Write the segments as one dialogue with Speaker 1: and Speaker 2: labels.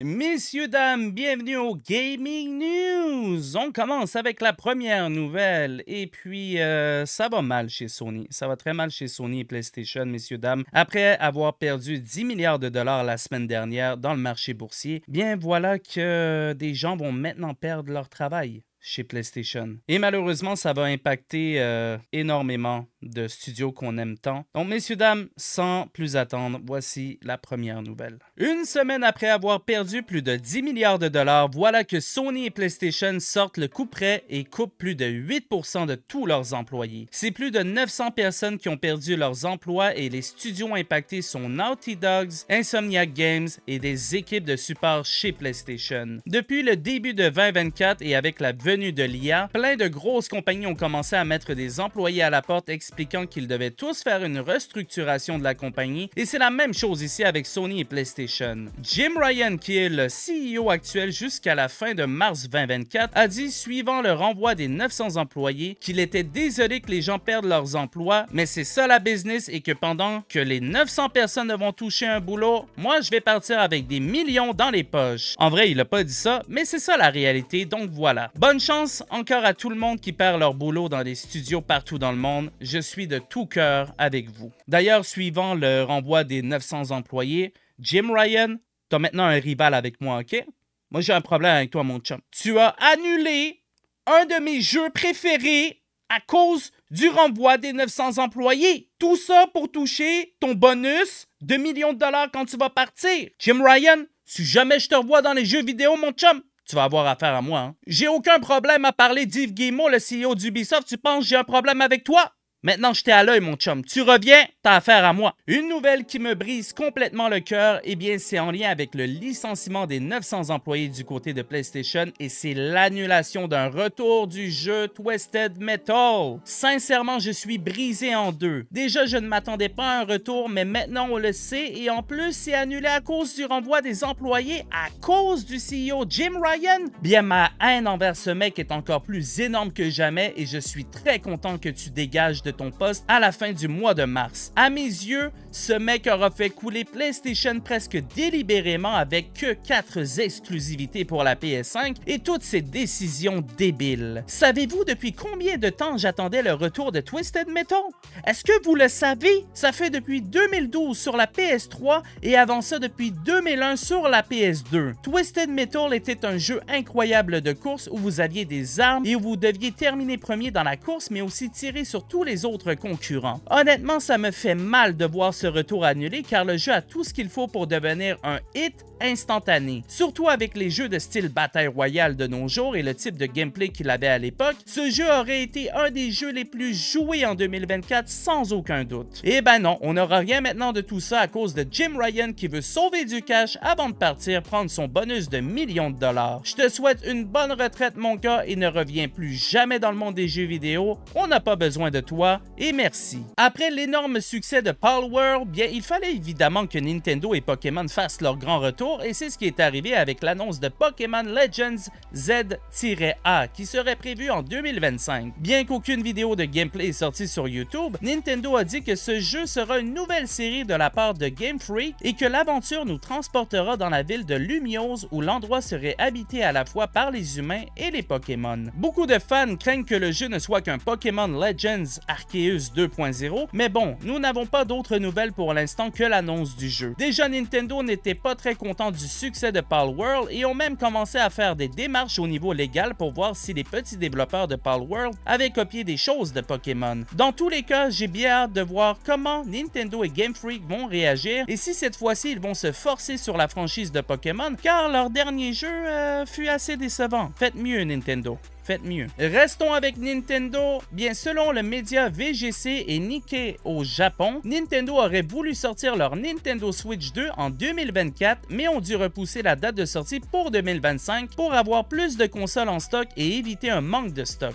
Speaker 1: Messieurs, dames, bienvenue au Gaming News. On commence avec la première nouvelle. Et puis, euh, ça va mal chez Sony. Ça va très mal chez Sony et PlayStation, messieurs, dames. Après avoir perdu 10 milliards de dollars la semaine dernière dans le marché boursier, bien voilà que des gens vont maintenant perdre leur travail chez PlayStation. Et malheureusement, ça va impacter euh, énormément de studios qu'on aime tant. Donc, messieurs, dames, sans plus attendre, voici la première nouvelle. Une semaine après avoir perdu plus de 10 milliards de dollars, voilà que Sony et PlayStation sortent le coup près et coupent plus de 8% de tous leurs employés. C'est plus de 900 personnes qui ont perdu leurs emplois et les studios impactés sont Naughty Dogs, Insomniac Games et des équipes de support chez PlayStation. Depuis le début de 2024 et avec la venue de l'IA, plein de grosses compagnies ont commencé à mettre des employés à la porte, expliquant qu'ils devaient tous faire une restructuration de la compagnie et c'est la même chose ici avec Sony et PlayStation. Jim Ryan, qui est le CEO actuel jusqu'à la fin de mars 2024, a dit suivant le renvoi des 900 employés qu'il était désolé que les gens perdent leurs emplois, mais c'est ça la business et que pendant que les 900 personnes vont toucher un boulot, moi je vais partir avec des millions dans les poches. En vrai, il a pas dit ça, mais c'est ça la réalité, donc voilà. Bonne chance encore à tout le monde qui perd leur boulot dans des studios partout dans le monde je suis de tout cœur avec vous. D'ailleurs, suivant le renvoi des 900 employés, Jim Ryan, t'as maintenant un rival avec moi, ok? Moi, j'ai un problème avec toi, mon chum. Tu as annulé un de mes jeux préférés à cause du renvoi des 900 employés. Tout ça pour toucher ton bonus de millions de dollars quand tu vas partir. Jim Ryan, si jamais je te revois dans les jeux vidéo, mon chum, tu vas avoir affaire à moi. Hein. J'ai aucun problème à parler d'Yves Guillemot, le CEO d'Ubisoft. Tu penses que j'ai un problème avec toi? Maintenant, je t'ai à l'œil, mon chum. Tu reviens, affaire à moi. Une nouvelle qui me brise complètement le cœur, et eh bien, c'est en lien avec le licenciement des 900 employés du côté de PlayStation et c'est l'annulation d'un retour du jeu Twisted Metal. Sincèrement, je suis brisé en deux. Déjà, je ne m'attendais pas à un retour, mais maintenant on le sait et en plus, c'est annulé à cause du renvoi des employés à cause du CEO Jim Ryan. Bien, ma haine envers ce mec est encore plus énorme que jamais et je suis très content que tu dégages de ton poste à la fin du mois de mars. À mes yeux, ce mec aura fait couler PlayStation presque délibérément avec que quatre exclusivités pour la PS5 et toutes ses décisions débiles. Savez-vous depuis combien de temps j'attendais le retour de Twisted Metal? Est-ce que vous le savez? Ça fait depuis 2012 sur la PS3 et avant ça depuis 2001 sur la PS2. Twisted Metal était un jeu incroyable de course où vous aviez des armes et où vous deviez terminer premier dans la course mais aussi tirer sur tous les autres concurrents. Honnêtement, ça me fait mal de voir ce retour annulé car le jeu a tout ce qu'il faut pour devenir un hit instantané. Surtout avec les jeux de style bataille royale de nos jours et le type de gameplay qu'il avait à l'époque, ce jeu aurait été un des jeux les plus joués en 2024 sans aucun doute. Et eh ben non, on n'aura rien maintenant de tout ça à cause de Jim Ryan qui veut sauver du cash avant de partir prendre son bonus de millions de dollars. Je te souhaite une bonne retraite mon gars et ne reviens plus jamais dans le monde des jeux vidéo, on n'a pas besoin de toi et merci. Après l'énorme succès de Palworld, bien, il fallait évidemment que Nintendo et Pokémon fassent leur grand retour, et c'est ce qui est arrivé avec l'annonce de Pokémon Legends Z-A, qui serait prévu en 2025. Bien qu'aucune vidéo de gameplay soit sortie sur YouTube, Nintendo a dit que ce jeu sera une nouvelle série de la part de Game Freak et que l'aventure nous transportera dans la ville de Lumiose où l'endroit serait habité à la fois par les humains et les Pokémon. Beaucoup de fans craignent que le jeu ne soit qu'un Pokémon Legends Arceus 2.0, mais bon, nous nous n'avons pas d'autres nouvelles pour l'instant que l'annonce du jeu. Déjà, Nintendo n'était pas très content du succès de World et ont même commencé à faire des démarches au niveau légal pour voir si les petits développeurs de World avaient copié des choses de Pokémon. Dans tous les cas, j'ai bien hâte de voir comment Nintendo et Game Freak vont réagir et si cette fois-ci ils vont se forcer sur la franchise de Pokémon car leur dernier jeu euh, fut assez décevant. Faites mieux Nintendo mieux. Restons avec Nintendo. Bien, selon le média VGC et Nikkei au Japon, Nintendo aurait voulu sortir leur Nintendo Switch 2 en 2024, mais ont dû repousser la date de sortie pour 2025 pour avoir plus de consoles en stock et éviter un manque de stock.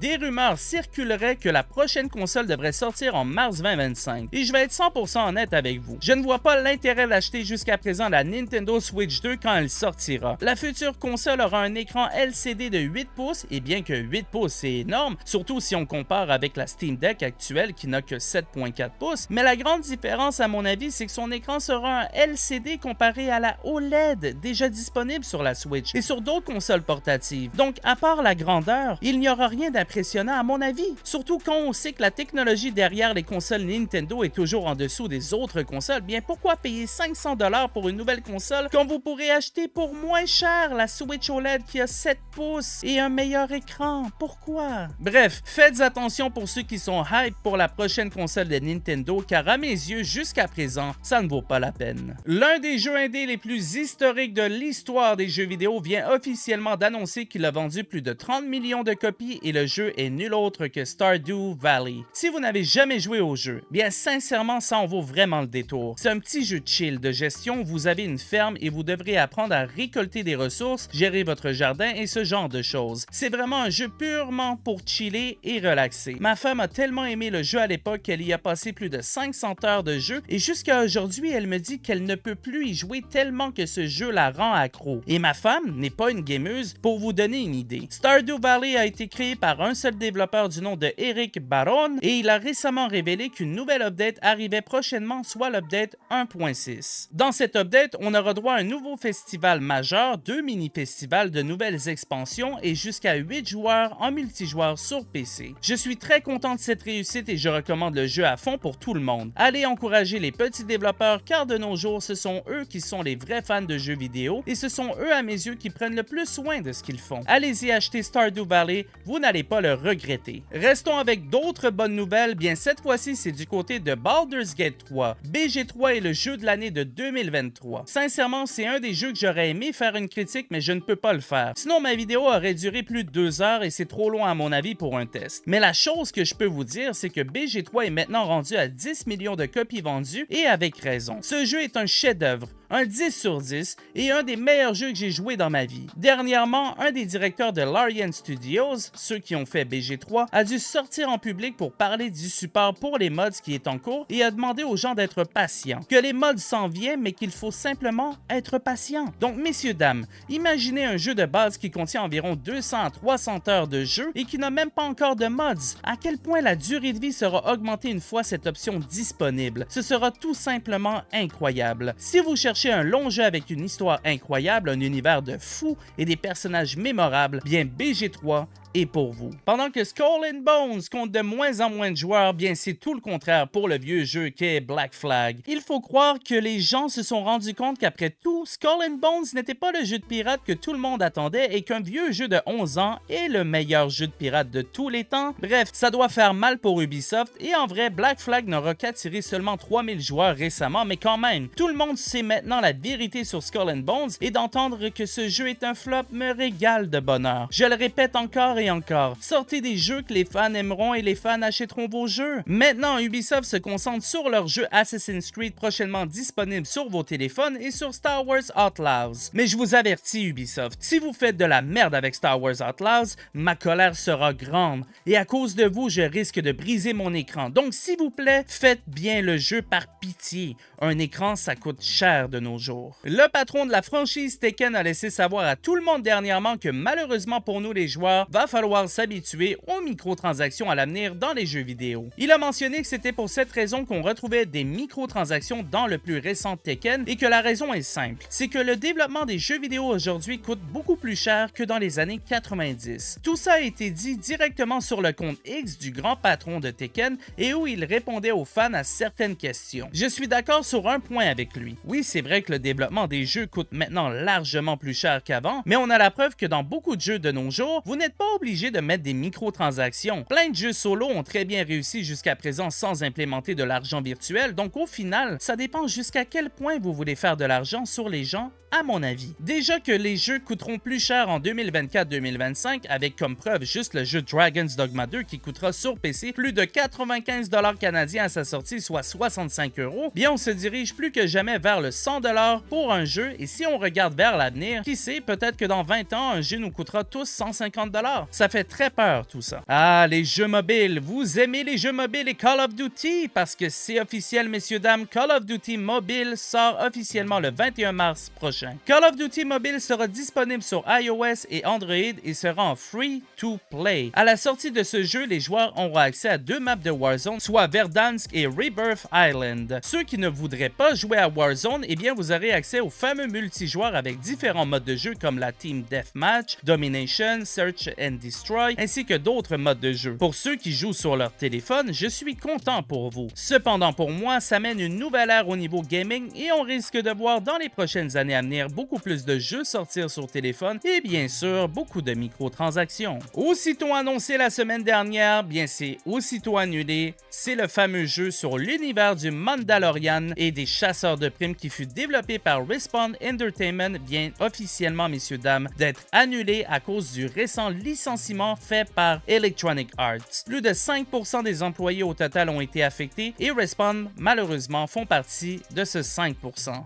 Speaker 1: Des rumeurs circuleraient que la prochaine console devrait sortir en mars 2025. Et je vais être 100% honnête avec vous. Je ne vois pas l'intérêt d'acheter jusqu'à présent la Nintendo Switch 2 quand elle sortira. La future console aura un écran LCD de 8 pouces et bien que 8 pouces, c'est énorme, surtout si on compare avec la Steam Deck actuelle qui n'a que 7.4 pouces, mais la grande différence à mon avis, c'est que son écran sera un LCD comparé à la OLED déjà disponible sur la Switch et sur d'autres consoles portatives. Donc, à part la grandeur, il n'y aura rien d'impressionnant à mon avis, surtout quand on sait que la technologie derrière les consoles Nintendo est toujours en dessous des autres consoles, bien pourquoi payer 500 dollars pour une nouvelle console quand vous pourrez acheter pour moins cher la Switch OLED qui a 7 pouces et un meilleur écran. Pourquoi? Bref, faites attention pour ceux qui sont hype pour la prochaine console de Nintendo, car à mes yeux, jusqu'à présent, ça ne vaut pas la peine. L'un des jeux indés les plus historiques de l'histoire des jeux vidéo vient officiellement d'annoncer qu'il a vendu plus de 30 millions de copies et le jeu est nul autre que Stardew Valley. Si vous n'avez jamais joué au jeu, bien sincèrement, ça en vaut vraiment le détour. C'est un petit jeu chill de gestion, vous avez une ferme et vous devrez apprendre à récolter des ressources, gérer votre jardin et ce genre de choses. C'est vraiment un jeu purement pour chiller et relaxer. Ma femme a tellement aimé le jeu à l'époque qu'elle y a passé plus de 500 heures de jeu et jusqu'à aujourd'hui, elle me dit qu'elle ne peut plus y jouer tellement que ce jeu la rend accro. Et ma femme n'est pas une gameuse pour vous donner une idée. Stardew Valley a été créé par un seul développeur du nom de Eric Baron et il a récemment révélé qu'une nouvelle update arrivait prochainement, soit l'update 1.6. Dans cette update, on aura droit à un nouveau festival majeur, deux mini-festivals de nouvelles expansions et jusqu'à 8 joueurs en multijoueur sur PC. Je suis très content de cette réussite et je recommande le jeu à fond pour tout le monde. Allez encourager les petits développeurs car de nos jours, ce sont eux qui sont les vrais fans de jeux vidéo et ce sont eux à mes yeux qui prennent le plus soin de ce qu'ils font. Allez-y acheter Stardew Valley, vous n'allez pas le regretter. Restons avec d'autres bonnes nouvelles, bien cette fois-ci c'est du côté de Baldur's Gate 3. BG3 est le jeu de l'année de 2023. Sincèrement, c'est un des jeux que j'aurais aimé faire une critique mais je ne peux pas le faire. Sinon ma vidéo aurait duré plus deux heures et c'est trop loin à mon avis pour un test. Mais la chose que je peux vous dire, c'est que BG3 est maintenant rendu à 10 millions de copies vendues et avec raison. Ce jeu est un chef-d'œuvre un 10 sur 10 et un des meilleurs jeux que j'ai joué dans ma vie. Dernièrement, un des directeurs de Larian Studios, ceux qui ont fait BG3, a dû sortir en public pour parler du support pour les mods qui est en cours et a demandé aux gens d'être patients, que les mods s'en viennent mais qu'il faut simplement être patient. Donc messieurs dames, imaginez un jeu de base qui contient environ 200 à 300 heures de jeu et qui n'a même pas encore de mods, à quel point la durée de vie sera augmentée une fois cette option disponible. Ce sera tout simplement incroyable. Si vous cherchez un long jeu avec une histoire incroyable, un univers de fou et des personnages mémorables, bien BG3 et pour vous. Pendant que Skull and Bones compte de moins en moins de joueurs, bien c'est tout le contraire pour le vieux jeu qu'est Black Flag. Il faut croire que les gens se sont rendus compte qu'après tout, Skull and Bones n'était pas le jeu de pirate que tout le monde attendait et qu'un vieux jeu de 11 ans est le meilleur jeu de pirate de tous les temps. Bref, ça doit faire mal pour Ubisoft et en vrai, Black Flag n'aura qu'attiré seulement 3000 joueurs récemment, mais quand même, tout le monde sait maintenant la vérité sur Skull and Bones et d'entendre que ce jeu est un flop me régale de bonheur. Je le répète encore et encore. Sortez des jeux que les fans aimeront et les fans achèteront vos jeux. Maintenant, Ubisoft se concentre sur leur jeu Assassin's Creed prochainement disponible sur vos téléphones et sur Star Wars Outlaws. Mais je vous avertis Ubisoft, si vous faites de la merde avec Star Wars Outlaws, ma colère sera grande et à cause de vous, je risque de briser mon écran. Donc s'il vous plaît, faites bien le jeu par pitié. Un écran, ça coûte cher de nos jours. Le patron de la franchise Tekken a laissé savoir à tout le monde dernièrement que malheureusement pour nous les joueurs, va falloir s'habituer aux microtransactions à l'avenir dans les jeux vidéo. Il a mentionné que c'était pour cette raison qu'on retrouvait des microtransactions dans le plus récent Tekken et que la raison est simple, c'est que le développement des jeux vidéo aujourd'hui coûte beaucoup plus cher que dans les années 90. Tout ça a été dit directement sur le compte X du grand patron de Tekken et où il répondait aux fans à certaines questions. Je suis d'accord sur un point avec lui. Oui, c'est vrai que le développement des jeux coûte maintenant largement plus cher qu'avant, mais on a la preuve que dans beaucoup de jeux de nos jours, vous n'êtes pas obligé obligé de mettre des microtransactions. Plein de jeux solo ont très bien réussi jusqu'à présent sans implémenter de l'argent virtuel, donc au final, ça dépend jusqu'à quel point vous voulez faire de l'argent sur les gens à mon avis. Déjà que les jeux coûteront plus cher en 2024-2025, avec comme preuve juste le jeu Dragon's Dogma 2 qui coûtera sur PC plus de 95 canadiens à sa sortie, soit 65 euros, bien on se dirige plus que jamais vers le 100 pour un jeu et si on regarde vers l'avenir, qui sait, peut-être que dans 20 ans, un jeu nous coûtera tous 150 ça fait très peur tout ça. Ah, les jeux mobiles. Vous aimez les jeux mobiles et Call of Duty parce que c'est officiel, messieurs, dames. Call of Duty Mobile sort officiellement le 21 mars prochain. Call of Duty Mobile sera disponible sur iOS et Android et sera en free to play. À la sortie de ce jeu, les joueurs auront accès à deux maps de Warzone, soit Verdansk et Rebirth Island. Ceux qui ne voudraient pas jouer à Warzone, eh bien vous aurez accès au fameux multijoueur avec différents modes de jeu comme la Team Deathmatch, Domination, Search and Destroy, ainsi que d'autres modes de jeu. Pour ceux qui jouent sur leur téléphone, je suis content pour vous. Cependant pour moi, ça mène une nouvelle ère au niveau gaming et on risque de voir dans les prochaines années à venir beaucoup plus de jeux sortir sur téléphone et bien sûr beaucoup de microtransactions. Aussitôt annoncé la semaine dernière, bien c'est aussitôt annulé, c'est le fameux jeu sur l'univers du Mandalorian et des chasseurs de primes qui fut développé par Respawn Entertainment, bien officiellement messieurs dames, d'être annulé à cause du récent licenciement Licenciement fait par Electronic Arts. Plus de 5% des employés au total ont été affectés et Respawn, malheureusement, font partie de ce 5%.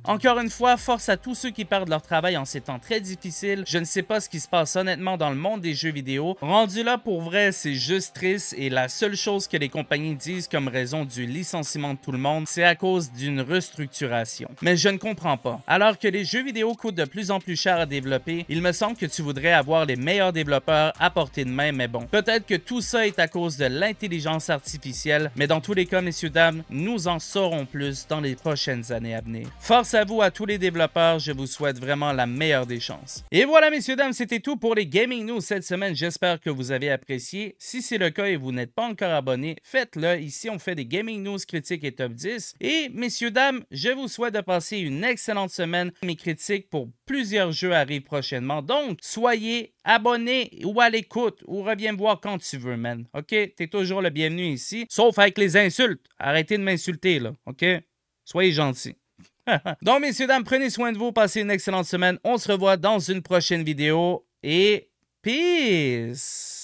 Speaker 1: Encore une fois, force à tous ceux qui perdent leur travail en ces temps très difficiles. Je ne sais pas ce qui se passe honnêtement dans le monde des jeux vidéo. Rendu là pour vrai, c'est juste triste et la seule chose que les compagnies disent comme raison du licenciement de tout le monde, c'est à cause d'une restructuration. Mais je ne comprends pas. Alors que les jeux vidéo coûtent de plus en plus cher à développer, il me semble que tu voudrais avoir les meilleurs développeurs portée de main, mais bon. Peut-être que tout ça est à cause de l'intelligence artificielle, mais dans tous les cas, messieurs, dames, nous en saurons plus dans les prochaines années à venir. Force à vous, à tous les développeurs, je vous souhaite vraiment la meilleure des chances. Et voilà, messieurs, dames, c'était tout pour les Gaming News cette semaine. J'espère que vous avez apprécié. Si c'est le cas et vous n'êtes pas encore abonné, faites-le. Ici, on fait des Gaming News critiques et top 10. Et, messieurs, dames, je vous souhaite de passer une excellente semaine. Mes critiques pour plusieurs jeux arrivent prochainement, donc soyez abonnés ou allez Écoute ou reviens me voir quand tu veux, man. OK? T'es toujours le bienvenu ici, sauf avec les insultes. Arrêtez de m'insulter, là. OK? Soyez gentils. Donc, messieurs, dames, prenez soin de vous. Passez une excellente semaine. On se revoit dans une prochaine vidéo et peace!